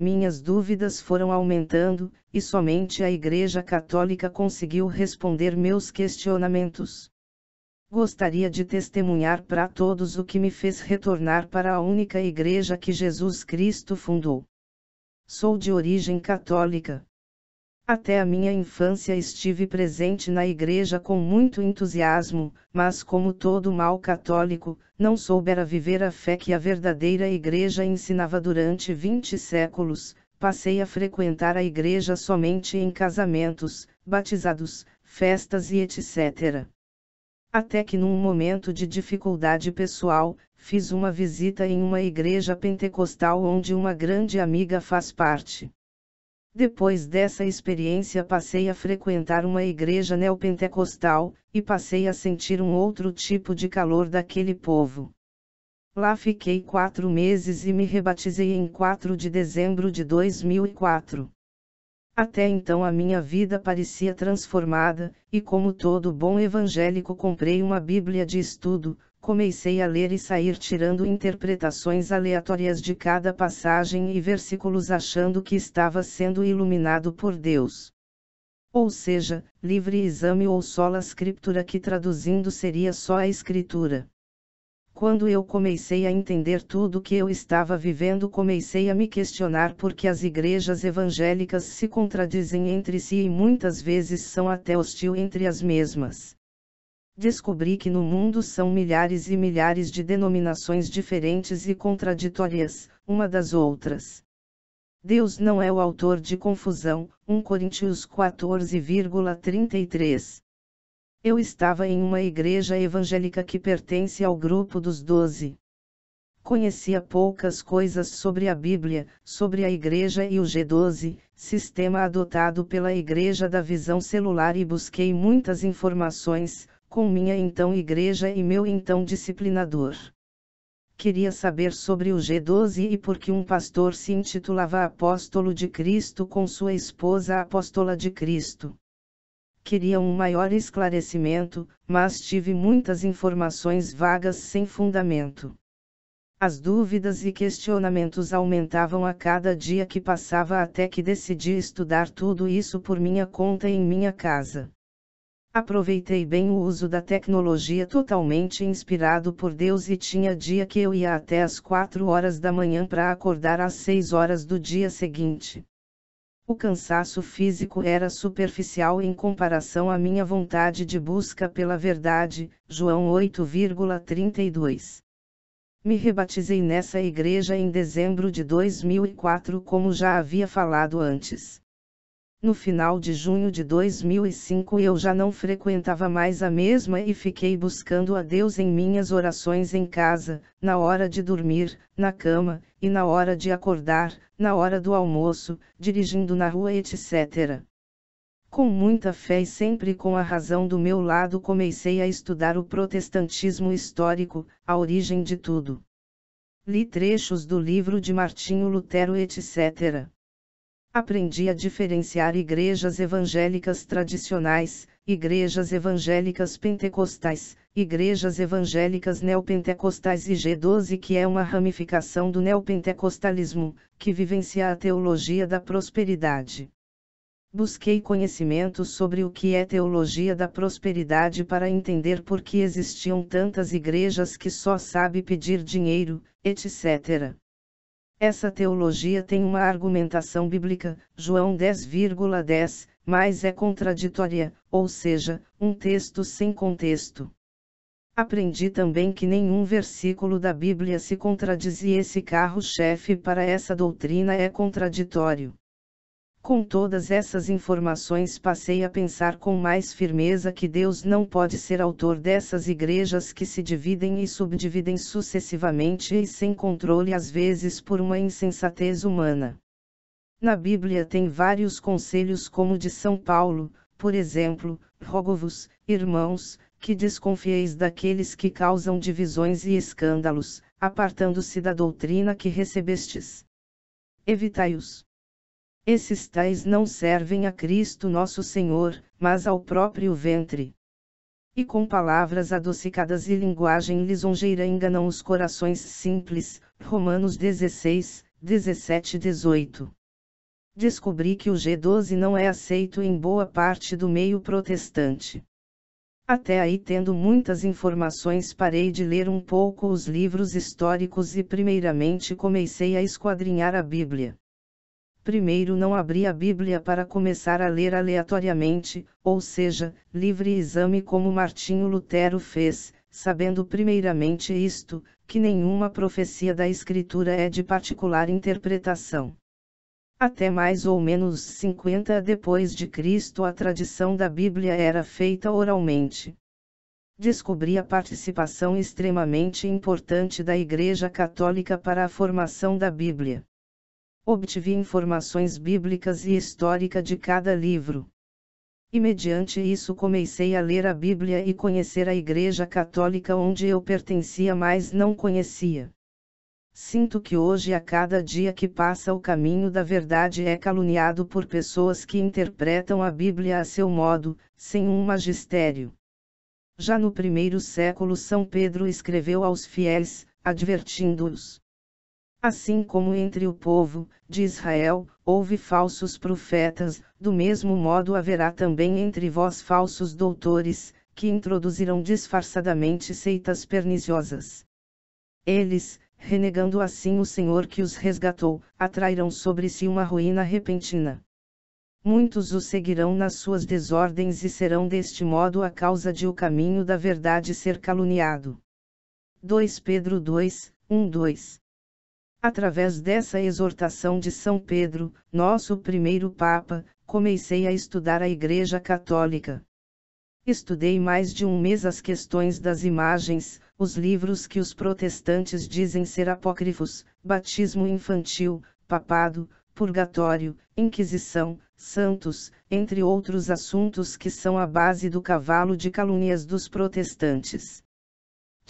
minhas dúvidas foram aumentando, e somente a Igreja Católica conseguiu responder meus questionamentos. Gostaria de testemunhar para todos o que me fez retornar para a única Igreja que Jesus Cristo fundou. Sou de origem católica. Até a minha infância estive presente na igreja com muito entusiasmo, mas como todo mal católico, não soubera viver a fé que a verdadeira igreja ensinava durante 20 séculos, passei a frequentar a igreja somente em casamentos, batizados, festas e etc. Até que num momento de dificuldade pessoal, fiz uma visita em uma igreja pentecostal onde uma grande amiga faz parte. Depois dessa experiência passei a frequentar uma igreja neopentecostal, e passei a sentir um outro tipo de calor daquele povo. Lá fiquei quatro meses e me rebatizei em 4 de dezembro de 2004. Até então a minha vida parecia transformada, e como todo bom evangélico comprei uma Bíblia de estudo, comecei a ler e sair tirando interpretações aleatórias de cada passagem e versículos achando que estava sendo iluminado por Deus. Ou seja, livre exame ou sola escritura que traduzindo seria só a escritura. Quando eu comecei a entender tudo que eu estava vivendo, comecei a me questionar porque as igrejas evangélicas se contradizem entre si e muitas vezes são até hostil entre as mesmas descobri que no mundo são milhares e milhares de denominações diferentes e contraditórias, uma das outras. Deus não é o autor de confusão, 1 Coríntios 14,33. Eu estava em uma igreja evangélica que pertence ao grupo dos doze. Conhecia poucas coisas sobre a Bíblia, sobre a Igreja e o G12, sistema adotado pela Igreja da Visão Celular, e busquei muitas informações, com minha então igreja e meu então disciplinador. Queria saber sobre o G12 e por que um pastor se intitulava Apóstolo de Cristo com sua esposa Apóstola de Cristo. Queria um maior esclarecimento, mas tive muitas informações vagas sem fundamento. As dúvidas e questionamentos aumentavam a cada dia que passava até que decidi estudar tudo isso por minha conta em minha casa. Aproveitei bem o uso da tecnologia totalmente inspirado por Deus e tinha dia que eu ia até às 4 horas da manhã para acordar às 6 horas do dia seguinte. O cansaço físico era superficial em comparação à minha vontade de busca pela verdade. João 8,32. Me rebatizei nessa igreja em dezembro de 2004, como já havia falado antes. No final de junho de 2005 eu já não frequentava mais a mesma e fiquei buscando a Deus em minhas orações em casa, na hora de dormir, na cama, e na hora de acordar, na hora do almoço, dirigindo na rua, etc. Com muita fé e sempre com a razão do meu lado, comecei a estudar o protestantismo histórico, a origem de tudo. Li trechos do livro de Martinho Lutero, etc. Aprendi a diferenciar igrejas evangélicas tradicionais, igrejas evangélicas pentecostais, igrejas evangélicas neopentecostais e G12 que é uma ramificação do neopentecostalismo, que vivencia a teologia da prosperidade. Busquei conhecimento sobre o que é teologia da prosperidade para entender por que existiam tantas igrejas que só sabe pedir dinheiro, etc. Essa teologia tem uma argumentação bíblica, João 10,10, 10, mas é contraditória, ou seja, um texto sem contexto. Aprendi também que nenhum versículo da Bíblia se contradiz e esse carro-chefe para essa doutrina é contraditório. Com todas essas informações, passei a pensar com mais firmeza que Deus não pode ser autor dessas igrejas que se dividem e subdividem sucessivamente e sem controle, às vezes por uma insensatez humana. Na Bíblia tem vários conselhos, como de São Paulo, por exemplo: rogo-vos, irmãos, que desconfieis daqueles que causam divisões e escândalos, apartando-se da doutrina que recebestes. Evitai-os. Esses tais não servem a Cristo nosso Senhor, mas ao próprio ventre. E com palavras adocicadas e linguagem lisonjeira enganam os corações simples. Romanos 16, 17 18 descobri que o G12 não é aceito em boa parte do meio protestante. Até aí, tendo muitas informações, parei de ler um pouco os livros históricos e, primeiramente, comecei a esquadrinhar a Bíblia. Primeiro não abri a Bíblia para começar a ler aleatoriamente, ou seja, livre exame como Martinho Lutero fez, sabendo primeiramente isto, que nenhuma profecia da Escritura é de particular interpretação. Até mais ou menos 50 depois de Cristo a tradição da Bíblia era feita oralmente. Descobri a participação extremamente importante da Igreja Católica para a formação da Bíblia obtive informações bíblicas e histórica de cada livro. E mediante isso comecei a ler a Bíblia e conhecer a Igreja Católica onde eu pertencia mas não conhecia. Sinto que hoje a cada dia que passa o caminho da verdade é caluniado por pessoas que interpretam a Bíblia a seu modo, sem um magistério. Já no primeiro século São Pedro escreveu aos fiéis, advertindo-os Assim como entre o povo de Israel houve falsos profetas, do mesmo modo haverá também entre vós falsos doutores, que introduzirão disfarçadamente seitas perniciosas. Eles, renegando assim o Senhor que os resgatou, atrairão sobre si uma ruína repentina. Muitos os seguirão nas suas desordens e serão deste modo a causa de o caminho da verdade ser caluniado. 2 Pedro 2, 1 2 Através dessa exortação de São Pedro, nosso primeiro Papa, comecei a estudar a Igreja Católica. Estudei mais de um mês as questões das imagens, os livros que os protestantes dizem ser apócrifos, batismo infantil, papado, purgatório, inquisição, santos, entre outros assuntos que são a base do cavalo de calúnias dos protestantes.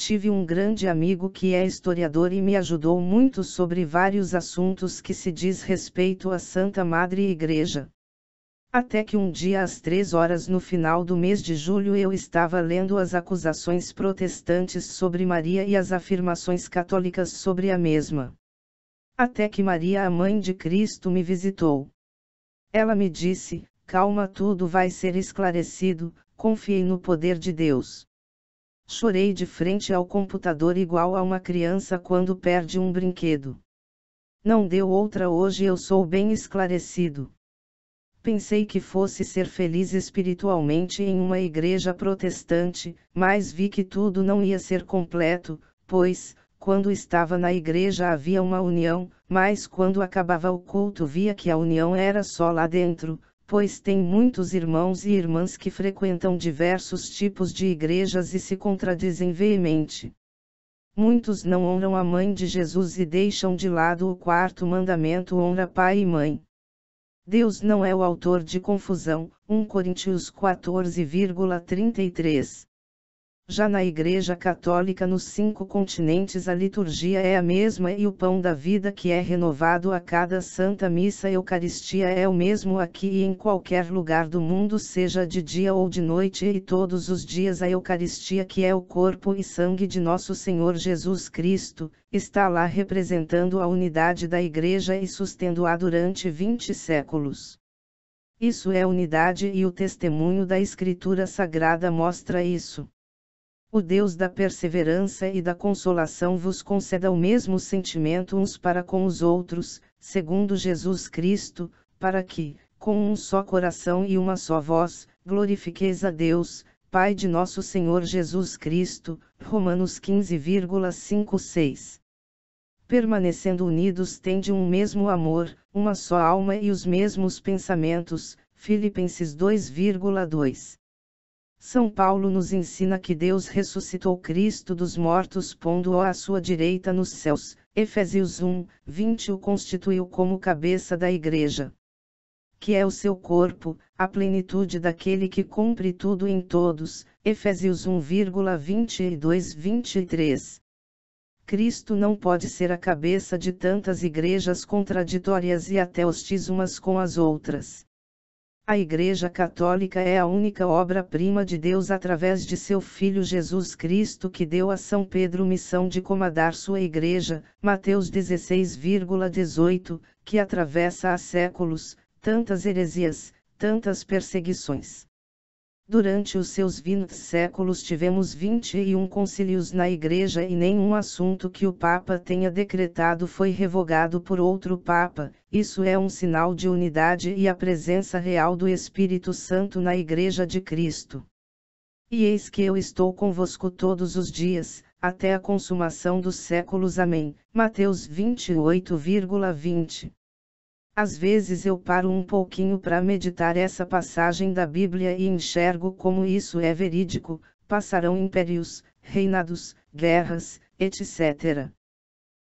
Tive um grande amigo que é historiador e me ajudou muito sobre vários assuntos que se diz respeito à Santa Madre Igreja. Até que um dia às três horas no final do mês de julho eu estava lendo as acusações protestantes sobre Maria e as afirmações católicas sobre a mesma. Até que Maria, a mãe de Cristo, me visitou. Ela me disse: Calma, tudo vai ser esclarecido, confie no poder de Deus. Chorei de frente ao computador igual a uma criança quando perde um brinquedo. Não deu outra hoje eu sou bem esclarecido. Pensei que fosse ser feliz espiritualmente em uma igreja protestante, mas vi que tudo não ia ser completo, pois, quando estava na igreja havia uma união, mas quando acabava o culto via que a união era só lá dentro, pois tem muitos irmãos e irmãs que frequentam diversos tipos de igrejas e se contradizem veemente. Muitos não honram a mãe de Jesus e deixam de lado o quarto mandamento honra pai e mãe. Deus não é o autor de confusão, 1 Coríntios 14,33. Já na Igreja Católica nos cinco continentes a liturgia é a mesma e o pão da vida que é renovado a cada Santa Missa Eucaristia é o mesmo aqui e em qualquer lugar do mundo, seja de dia ou de noite, e todos os dias a Eucaristia, que é o corpo e sangue de nosso Senhor Jesus Cristo, está lá representando a unidade da Igreja e sustendo-a durante vinte séculos. Isso é unidade e o testemunho da Escritura Sagrada mostra isso o Deus da perseverança e da consolação vos conceda o mesmo sentimento uns para com os outros, segundo Jesus Cristo, para que, com um só coração e uma só voz, glorifiqueis a Deus, Pai de nosso Senhor Jesus Cristo. Romanos 15,56. Permanecendo unidos tende um mesmo amor, uma só alma e os mesmos pensamentos. Filipenses 2,2 são Paulo nos ensina que Deus ressuscitou Cristo dos mortos pondo-o à sua direita nos céus, Efésios 1, 20 o constituiu como cabeça da igreja. Que é o seu corpo, a plenitude daquele que cumpre tudo em todos, Efésios 1,22 23. Cristo não pode ser a cabeça de tantas igrejas contraditórias e até hostis umas com as outras. A Igreja Católica é a única obra-prima de Deus através de seu Filho Jesus Cristo que deu a São Pedro missão de comandar sua Igreja, Mateus 16,18, que atravessa há séculos, tantas heresias, tantas perseguições. Durante os seus 20 séculos tivemos 21 concílios na Igreja e nenhum assunto que o Papa tenha decretado foi revogado por outro Papa, isso é um sinal de unidade e a presença real do Espírito Santo na Igreja de Cristo. E eis que eu estou convosco todos os dias, até a consumação dos séculos. Amém. Mateus 28,20 às vezes eu paro um pouquinho para meditar essa passagem da Bíblia e enxergo como isso é verídico: passarão impérios, reinados, guerras, etc.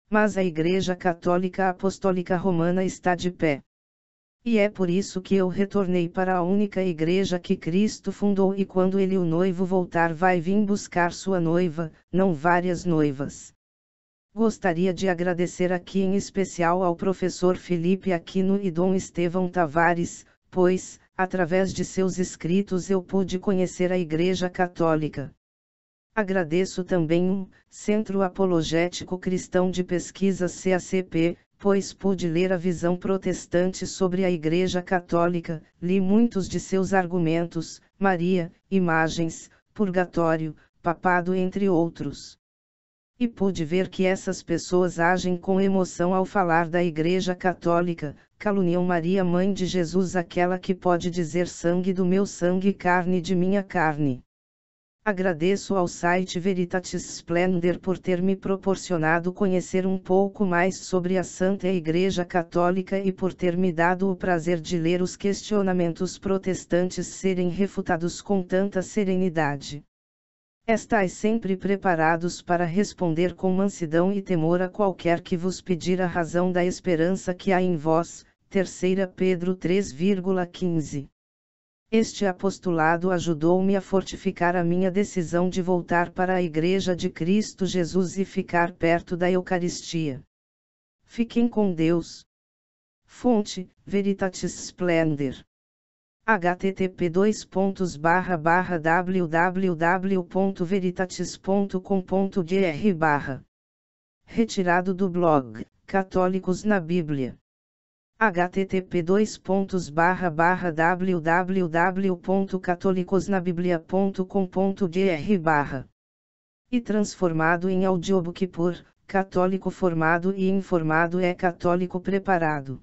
Mas a Igreja Católica Apostólica Romana está de pé. E é por isso que eu retornei para a única igreja que Cristo fundou e quando ele o noivo voltar vai vir buscar sua noiva, não várias noivas. Gostaria de agradecer aqui em especial ao professor Felipe Aquino e Dom Estevão Tavares, pois, através de seus escritos eu pude conhecer a Igreja Católica. Agradeço também o Centro Apologético Cristão de Pesquisa CACP, pois pude ler a visão protestante sobre a Igreja Católica, li muitos de seus argumentos, Maria, imagens, purgatório, papado entre outros e pude ver que essas pessoas agem com emoção ao falar da Igreja Católica, caluniam Maria Mãe de Jesus, aquela que pode dizer sangue do meu sangue e carne de minha carne. Agradeço ao site Veritatis Splendor por ter me proporcionado conhecer um pouco mais sobre a Santa Igreja Católica e por ter me dado o prazer de ler os questionamentos protestantes serem refutados com tanta serenidade. Estais sempre preparados para responder com mansidão e temor a qualquer que vos pedir a razão da esperança que há em vós. 3 Pedro 3,15. Este apostolado ajudou-me a fortificar a minha decisão de voltar para a Igreja de Cristo Jesus e ficar perto da Eucaristia. Fiquem com Deus. Fonte: Veritatis Splendor http www.veritatis.com.br Retirado do blog Católicos na Bíblia http www.catolicosnabiblia.com.br e transformado em audiobook por católico formado e informado é católico preparado